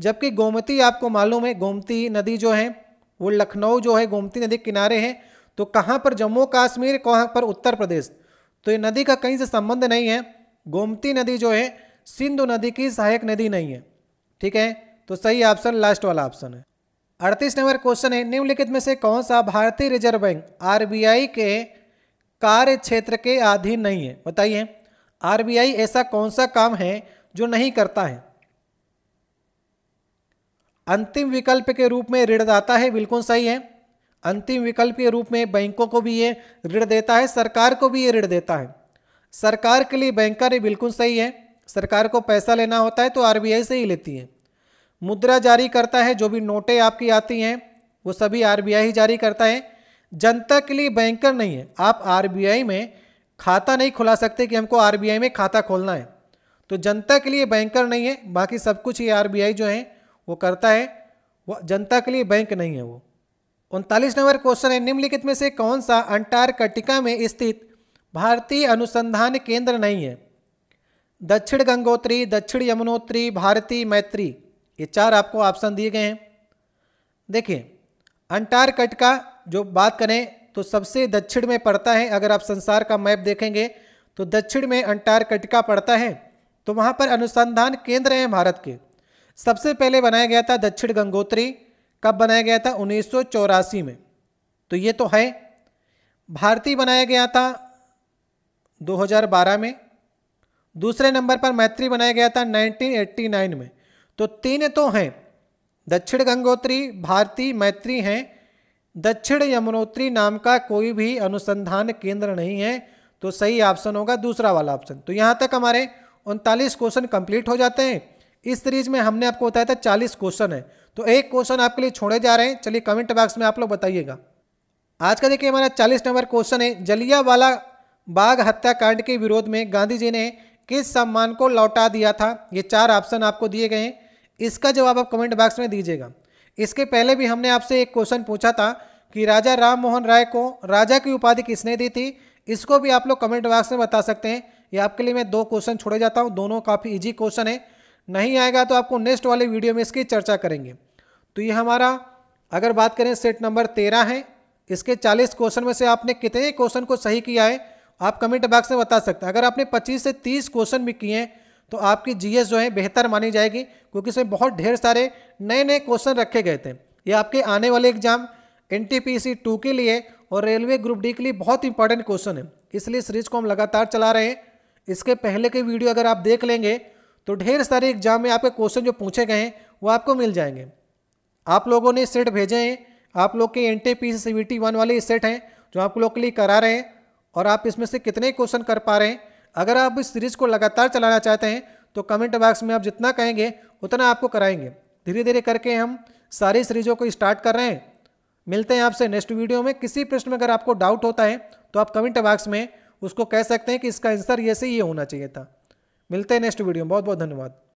जबकि गोमती आपको मालूम है गोमती नदी जो है वो लखनऊ जो है गोमती नदी के किनारे हैं तो कहाँ पर जम्मू कश्मीर कहाँ पर उत्तर प्रदेश तो ये नदी का कहीं से संबंध नहीं है गोमती नदी जो है सिंधु नदी की सहायक नदी नहीं है ठीक है तो सही ऑप्शन लास्ट वाला ऑप्शन है अड़तीस नंबर क्वेश्चन है निम्नलिखित में से कौन सा भारतीय रिजर्व बैंक आर के कार्य क्षेत्र के अधीन नहीं है बताइए आर ऐसा कौन सा काम है जो नहीं करता है अंतिम विकल्प के रूप में ऋण दाता है बिल्कुल सही है अंतिम विकल्प के रूप में बैंकों को भी ये ऋण देता है सरकार को भी ये ऋण देता है सरकार के लिए बैंकर ये बिल्कुल सही है सरकार को पैसा लेना होता है तो आरबीआई से ही लेती है मुद्रा जारी करता है जो भी नोटें आपकी आती हैं वो सभी आरबीआई ही जारी करता है जनता के लिए बैंकर नहीं है आप आरबीआई में खाता नहीं खुला सकते कि हमको आरबीआई में खाता खोलना है तो जनता के लिए बैंकर नहीं है बाकी सब कुछ ये आरबीआई जो है वो करता है वो जनता के लिए बैंक नहीं है वो उनतालीस नंबर क्वेश्चन है निम्नलिखित में से कौन सा अंटार्कटिका में स्थित भारतीय अनुसंधान केंद्र नहीं है दक्षिण गंगोत्री दक्षिण यमुनोत्री भारतीय मैत्री ये चार आपको ऑप्शन दिए गए हैं देखिए अंटार्कटिका जो बात करें तो सबसे दक्षिण में पड़ता है अगर आप संसार का मैप देखेंगे तो दक्षिण में अंटार्कटिका पड़ता है तो वहाँ पर अनुसंधान केंद्र हैं भारत के सबसे पहले बनाया गया था दक्षिण गंगोत्री कब बनाया गया था उन्नीस में तो ये तो है भारती बनाया गया था 2012 में दूसरे नंबर पर मैत्री बनाया गया था 1989 में तो तीन तो हैं दक्षिण गंगोत्री भारती मैत्री हैं दक्षिण यमुनोत्री नाम का कोई भी अनुसंधान केंद्र नहीं है तो सही ऑप्शन होगा दूसरा वाला ऑप्शन तो यहाँ तक हमारे उनतालीस क्वेश्चन कंप्लीट हो जाते हैं इस सीरीज में हमने आपको बताया था चालीस क्वेश्चन है तो एक क्वेश्चन आपके लिए छोड़े जा रहे हैं चलिए कमेंट बॉक्स में आप लोग बताइएगा आज का देखिए हमारा चालीस नंबर क्वेश्चन है जलिया वाला बाघ हत्याकांड के विरोध में गांधी जी ने किस सम्मान को लौटा दिया था ये चार ऑप्शन आपको दिए गए हैं इसका जवाब आप कमेंट बॉक्स में दीजिएगा इसके पहले भी हमने आपसे एक क्वेश्चन पूछा था कि राजा राम मोहन राय को राजा की उपाधि किसने दी थी इसको भी आप लोग कमेंट बॉक्स में बता सकते हैं ये आपके लिए मैं दो क्वेश्चन छोड़े जाता हूँ दोनों काफ़ी ईजी क्वेश्चन है नहीं आएगा तो आपको नेक्स्ट वाले वीडियो में इसकी चर्चा करेंगे तो ये हमारा अगर बात करें सेट नंबर तेरह है इसके चालीस क्वेश्चन में से आपने कितने क्वेश्चन को सही किया है आप कमेंट बॉक्स में बता सकते हैं अगर आपने पच्चीस से तीस क्वेश्चन भी किए हैं तो आपकी जी जो है बेहतर मानी जाएगी क्योंकि इसमें बहुत ढेर सारे नए नए क्वेश्चन रखे गए थे ये आपके आने वाले एग्जाम एन टी के लिए और रेलवे ग्रुप डी के लिए बहुत इंपॉर्टेंट क्वेश्चन है इसलिए सीरीज को हम लगातार चला रहे हैं इसके पहले के वीडियो अगर आप देख लेंगे तो ढेर सारे एग्जाम में आपके क्वेश्चन जो पूछे गए हैं वो आपको मिल जाएंगे आप लोगों ने सेट भेजे हैं आप लोग के N T P C T one वाले सेट हैं जो आप लोग के लिए करा रहे हैं और आप इसमें से कितने क्वेश्चन कर पा रहे हैं अगर आप इस सीरीज़ को लगातार चलाना चाहते हैं तो कमेंट बॉक्स में आप जितना कहेंगे उतना आपको कराएंगे धीरे धीरे करके हम सारी सीरीज़ों को स्टार्ट कर रहे हैं मिलते हैं आपसे नेक्स्ट वीडियो में किसी प्रश्न में अगर आपको डाउट होता है तो आप कमेंट बॉक्स में उसको कह सकते हैं कि इसका आंसर ये से ये होना चाहिए था मिलते हैं नेक्स्ट वीडियो में बहुत बहुत धन्यवाद